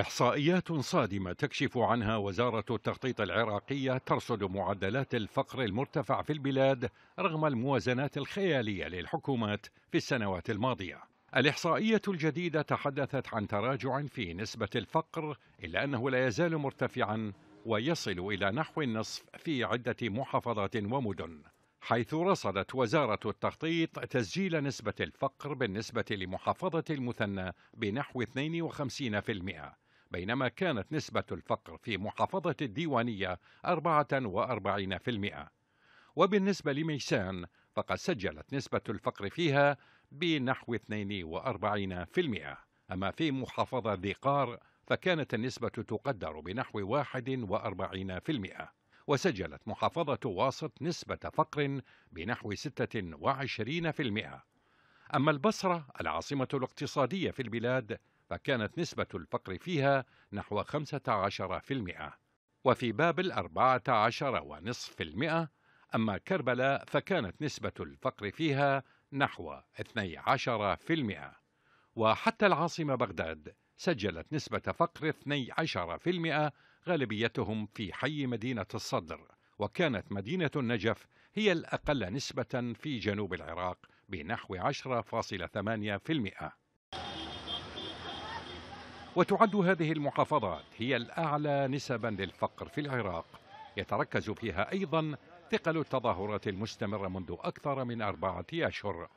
إحصائيات صادمة تكشف عنها وزارة التخطيط العراقية ترصد معدلات الفقر المرتفع في البلاد رغم الموازنات الخيالية للحكومات في السنوات الماضية. الإحصائية الجديدة تحدثت عن تراجع في نسبة الفقر إلا أنه لا يزال مرتفعا ويصل إلى نحو النصف في عدة محافظات ومدن. حيث رصدت وزارة التخطيط تسجيل نسبة الفقر بالنسبة لمحافظة المثنى بنحو 52%، بينما كانت نسبة الفقر في محافظة الديوانية 44%. وبالنسبة لميسان فقد سجلت نسبة الفقر فيها بنحو 42%. أما في محافظة ذي قار فكانت النسبة تقدر بنحو 41%. وسجلت محافظة واسط نسبة فقر بنحو 26%. أما البصرة العاصمة الاقتصادية في البلاد فكانت نسبة الفقر فيها نحو 15% وفي بابل 14.5% أما كربلاء فكانت نسبة الفقر فيها نحو 12% وحتى العاصمة بغداد سجلت نسبة فقر 12% غالبيتهم في حي مدينة الصدر وكانت مدينة النجف هي الأقل نسبة في جنوب العراق بنحو 10.8% وتعد هذه المحافظات هي الأعلى نسبا للفقر في العراق يتركز فيها أيضا ثقل التظاهرات المستمرة منذ أكثر من أربعة أشهر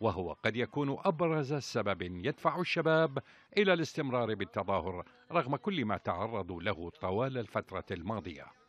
وهو قد يكون أبرز سبب يدفع الشباب إلى الاستمرار بالتظاهر رغم كل ما تعرضوا له طوال الفترة الماضية